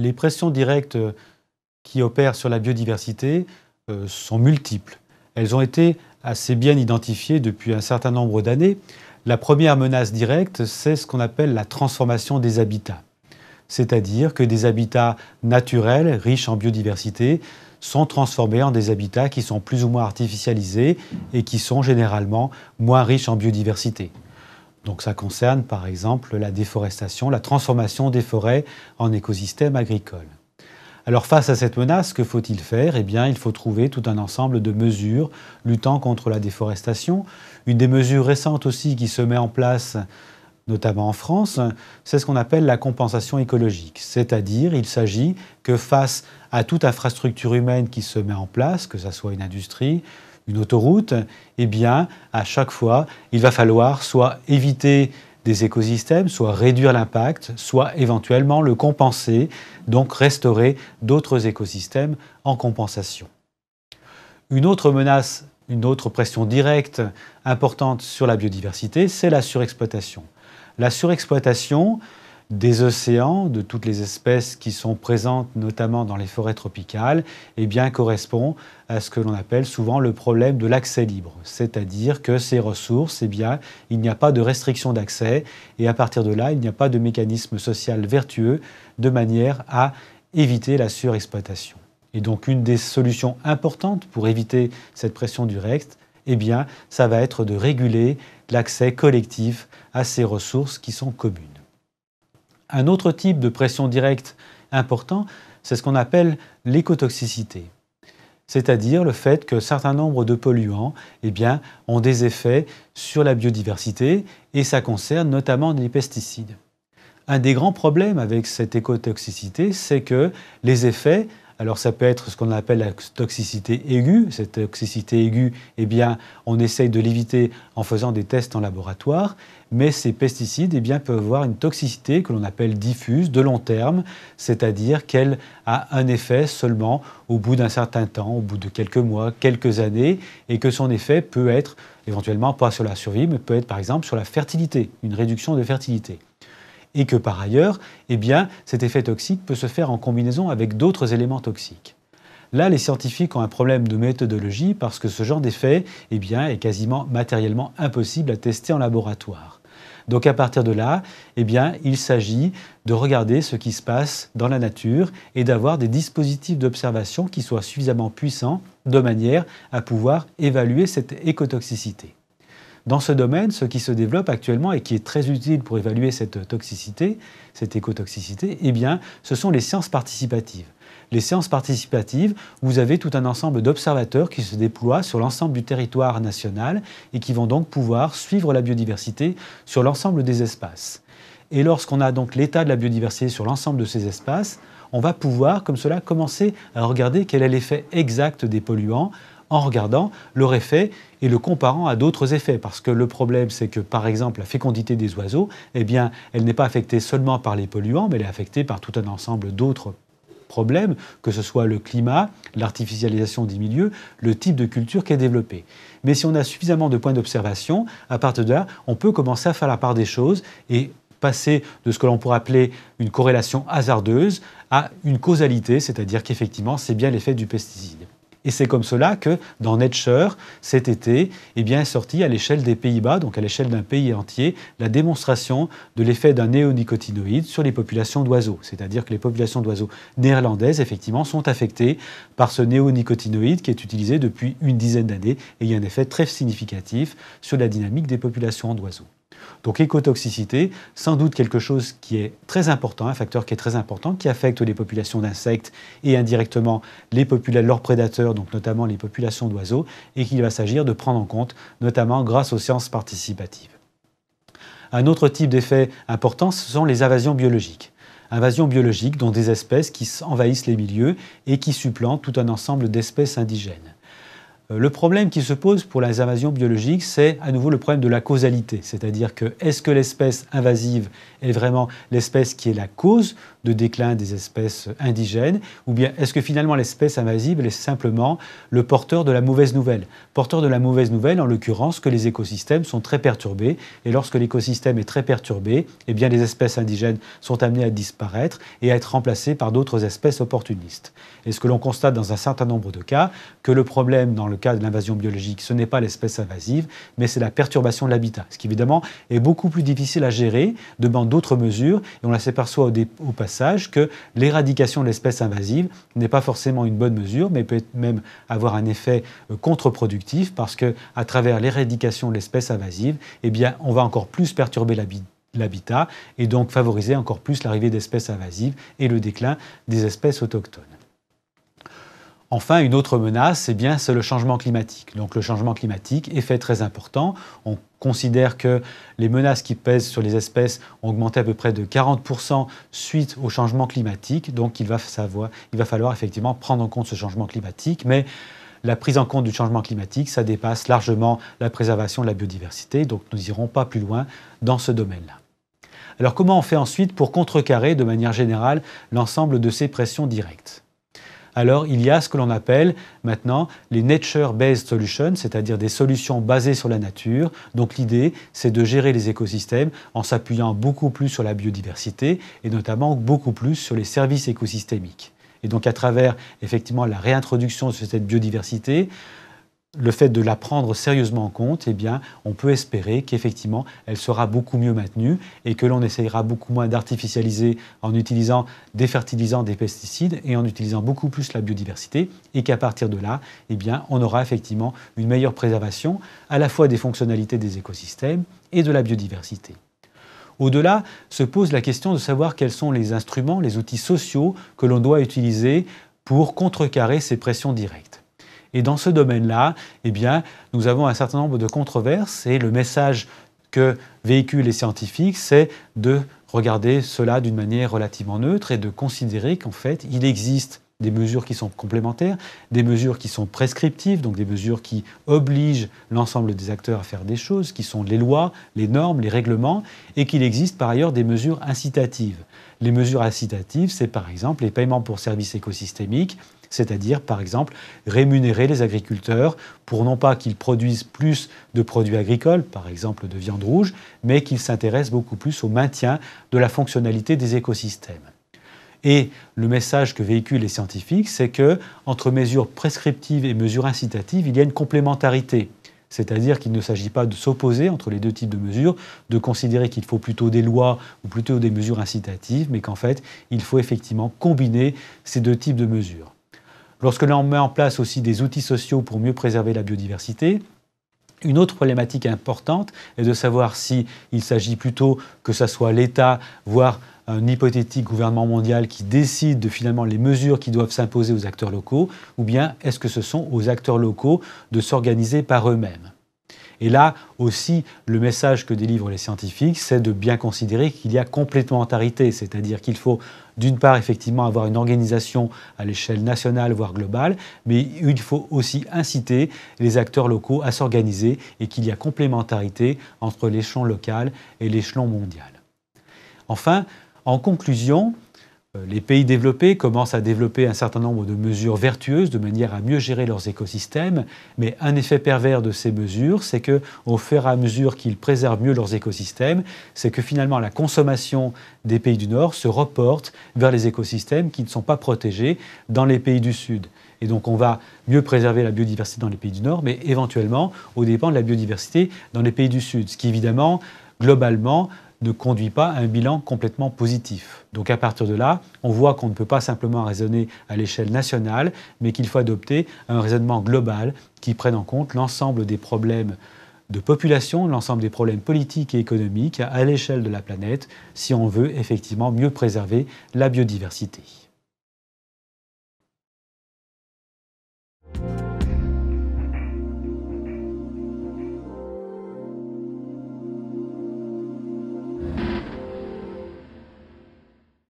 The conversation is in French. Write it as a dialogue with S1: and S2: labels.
S1: les pressions directes euh, qui opèrent sur la biodiversité euh, sont multiples. Elles ont été assez bien identifiées depuis un certain nombre d'années. La première menace directe, c'est ce qu'on appelle la transformation des habitats. C'est-à-dire que des habitats naturels, riches en biodiversité, sont transformés en des habitats qui sont plus ou moins artificialisés et qui sont généralement moins riches en biodiversité. Donc ça concerne par exemple la déforestation, la transformation des forêts en écosystèmes agricoles. Alors face à cette menace, que faut-il faire Eh bien, il faut trouver tout un ensemble de mesures luttant contre la déforestation. Une des mesures récentes aussi qui se met en place, notamment en France, c'est ce qu'on appelle la compensation écologique. C'est-à-dire, il s'agit que face à toute infrastructure humaine qui se met en place, que ce soit une industrie, une autoroute, eh bien, à chaque fois, il va falloir soit éviter des écosystèmes, soit réduire l'impact, soit éventuellement le compenser, donc restaurer d'autres écosystèmes en compensation. Une autre menace, une autre pression directe importante sur la biodiversité, c'est la surexploitation. La surexploitation, des océans, de toutes les espèces qui sont présentes notamment dans les forêts tropicales, eh bien, correspond à ce que l'on appelle souvent le problème de l'accès libre. C'est-à-dire que ces ressources, eh bien, il n'y a pas de restriction d'accès et à partir de là, il n'y a pas de mécanisme social vertueux de manière à éviter la surexploitation. Et donc, une des solutions importantes pour éviter cette pression du reste, eh bien, ça va être de réguler l'accès collectif à ces ressources qui sont communes. Un autre type de pression directe important, c'est ce qu'on appelle l'écotoxicité. C'est-à-dire le fait que certains nombres de polluants eh bien, ont des effets sur la biodiversité et ça concerne notamment les pesticides. Un des grands problèmes avec cette écotoxicité, c'est que les effets alors ça peut être ce qu'on appelle la toxicité aiguë. Cette toxicité aiguë, eh bien, on essaye de l'éviter en faisant des tests en laboratoire, mais ces pesticides eh peuvent avoir une toxicité que l'on appelle diffuse, de long terme, c'est-à-dire qu'elle a un effet seulement au bout d'un certain temps, au bout de quelques mois, quelques années, et que son effet peut être éventuellement pas sur la survie, mais peut être par exemple sur la fertilité, une réduction de fertilité et que par ailleurs, eh bien, cet effet toxique peut se faire en combinaison avec d'autres éléments toxiques. Là, les scientifiques ont un problème de méthodologie parce que ce genre d'effet eh est quasiment matériellement impossible à tester en laboratoire. Donc à partir de là, eh bien, il s'agit de regarder ce qui se passe dans la nature et d'avoir des dispositifs d'observation qui soient suffisamment puissants de manière à pouvoir évaluer cette écotoxicité. Dans ce domaine, ce qui se développe actuellement et qui est très utile pour évaluer cette toxicité, cette écotoxicité, eh bien, ce sont les sciences participatives. Les séances participatives, vous avez tout un ensemble d'observateurs qui se déploient sur l'ensemble du territoire national et qui vont donc pouvoir suivre la biodiversité sur l'ensemble des espaces. Et lorsqu'on a donc l'état de la biodiversité sur l'ensemble de ces espaces, on va pouvoir, comme cela, commencer à regarder quel est l'effet exact des polluants, en regardant leur effet et le comparant à d'autres effets. Parce que le problème, c'est que par exemple, la fécondité des oiseaux, eh bien, elle n'est pas affectée seulement par les polluants, mais elle est affectée par tout un ensemble d'autres problèmes, que ce soit le climat, l'artificialisation des milieux, le type de culture qui est développée. Mais si on a suffisamment de points d'observation, à partir de là, on peut commencer à faire la part des choses et passer de ce que l'on pourrait appeler une corrélation hasardeuse à une causalité, c'est-à-dire qu'effectivement, c'est bien l'effet du pesticide. Et c'est comme cela que dans Nature, cet été, eh bien, est sortie à l'échelle des Pays-Bas, donc à l'échelle d'un pays entier, la démonstration de l'effet d'un néonicotinoïde sur les populations d'oiseaux. C'est-à-dire que les populations d'oiseaux néerlandaises, effectivement, sont affectées par ce néonicotinoïde qui est utilisé depuis une dizaine d'années et il y a un effet très significatif sur la dynamique des populations d'oiseaux. Donc écotoxicité, sans doute quelque chose qui est très important, un facteur qui est très important, qui affecte les populations d'insectes et indirectement les leurs prédateurs, donc notamment les populations d'oiseaux, et qu'il va s'agir de prendre en compte, notamment grâce aux sciences participatives. Un autre type d'effet important, ce sont les invasions biologiques. Invasions biologiques, dont des espèces qui envahissent les milieux et qui supplantent tout un ensemble d'espèces indigènes. Euh, le problème qui se pose pour les invasions biologiques, c'est à nouveau le problème de la causalité, c'est-à-dire que est-ce que l'espèce invasive est vraiment l'espèce qui est la cause de déclin des espèces indigènes Ou bien est-ce que finalement l'espèce invasive est simplement le porteur de la mauvaise nouvelle Porteur de la mauvaise nouvelle, en l'occurrence, que les écosystèmes sont très perturbés. Et lorsque l'écosystème est très perturbé, et eh bien les espèces indigènes sont amenées à disparaître et à être remplacées par d'autres espèces opportunistes. Et ce que l'on constate dans un certain nombre de cas, que le problème dans le cas de l'invasion biologique, ce n'est pas l'espèce invasive, mais c'est la perturbation de l'habitat, ce qui évidemment est beaucoup plus difficile à gérer, demande d'autres mesures, et on s'aperçoit au passé que l'éradication de l'espèce invasive n'est pas forcément une bonne mesure, mais peut même avoir un effet euh, contre-productif parce qu'à travers l'éradication de l'espèce invasive, eh on va encore plus perturber l'habitat et donc favoriser encore plus l'arrivée d'espèces invasives et le déclin des espèces autochtones. Enfin, une autre menace, eh bien, c'est le changement climatique. Donc le changement climatique, effet très important. On considère que les menaces qui pèsent sur les espèces ont augmenté à peu près de 40% suite au changement climatique. Donc il va, il va falloir effectivement prendre en compte ce changement climatique. Mais la prise en compte du changement climatique, ça dépasse largement la préservation de la biodiversité. Donc nous n'irons pas plus loin dans ce domaine-là. Alors comment on fait ensuite pour contrecarrer de manière générale l'ensemble de ces pressions directes alors il y a ce que l'on appelle maintenant les nature-based solutions, c'est-à-dire des solutions basées sur la nature. Donc l'idée, c'est de gérer les écosystèmes en s'appuyant beaucoup plus sur la biodiversité et notamment beaucoup plus sur les services écosystémiques. Et donc à travers effectivement la réintroduction de cette biodiversité, le fait de la prendre sérieusement en compte, eh bien, on peut espérer qu'effectivement, elle sera beaucoup mieux maintenue et que l'on essayera beaucoup moins d'artificialiser en utilisant des fertilisants, des pesticides et en utilisant beaucoup plus la biodiversité et qu'à partir de là, eh bien, on aura effectivement une meilleure préservation à la fois des fonctionnalités des écosystèmes et de la biodiversité. Au-delà, se pose la question de savoir quels sont les instruments, les outils sociaux que l'on doit utiliser pour contrecarrer ces pressions directes. Et dans ce domaine-là, eh bien, nous avons un certain nombre de controverses et le message que véhiculent les scientifiques, c'est de regarder cela d'une manière relativement neutre et de considérer qu'en fait, il existe des mesures qui sont complémentaires, des mesures qui sont prescriptives, donc des mesures qui obligent l'ensemble des acteurs à faire des choses, qui sont les lois, les normes, les règlements, et qu'il existe par ailleurs des mesures incitatives. Les mesures incitatives, c'est par exemple les paiements pour services écosystémiques, c'est-à-dire par exemple rémunérer les agriculteurs pour non pas qu'ils produisent plus de produits agricoles, par exemple de viande rouge, mais qu'ils s'intéressent beaucoup plus au maintien de la fonctionnalité des écosystèmes. Et le message que véhiculent les scientifiques, c'est que entre mesures prescriptives et mesures incitatives, il y a une complémentarité. C'est-à-dire qu'il ne s'agit pas de s'opposer entre les deux types de mesures, de considérer qu'il faut plutôt des lois ou plutôt des mesures incitatives, mais qu'en fait, il faut effectivement combiner ces deux types de mesures. Lorsque l'on met en place aussi des outils sociaux pour mieux préserver la biodiversité, une autre problématique importante est de savoir si s'agit plutôt que ce soit l'État, voire un hypothétique gouvernement mondial qui décide de finalement les mesures qui doivent s'imposer aux acteurs locaux, ou bien est-ce que ce sont aux acteurs locaux de s'organiser par eux-mêmes et là aussi, le message que délivrent les scientifiques, c'est de bien considérer qu'il y a complémentarité, c'est-à-dire qu'il faut d'une part, effectivement, avoir une organisation à l'échelle nationale, voire globale, mais il faut aussi inciter les acteurs locaux à s'organiser et qu'il y a complémentarité entre l'échelon local et l'échelon mondial. Enfin, en conclusion, euh, les pays développés commencent à développer un certain nombre de mesures vertueuses de manière à mieux gérer leurs écosystèmes, mais un effet pervers de ces mesures, c'est que au fur et à mesure qu'ils préservent mieux leurs écosystèmes, c'est que finalement la consommation des pays du Nord se reporte vers les écosystèmes qui ne sont pas protégés dans les pays du Sud. Et donc on va mieux préserver la biodiversité dans les pays du Nord, mais éventuellement au dépend de la biodiversité dans les pays du Sud, ce qui évidemment, globalement, ne conduit pas à un bilan complètement positif. Donc à partir de là, on voit qu'on ne peut pas simplement raisonner à l'échelle nationale, mais qu'il faut adopter un raisonnement global qui prenne en compte l'ensemble des problèmes de population, l'ensemble des problèmes politiques et économiques à l'échelle de la planète, si on veut effectivement mieux préserver la biodiversité.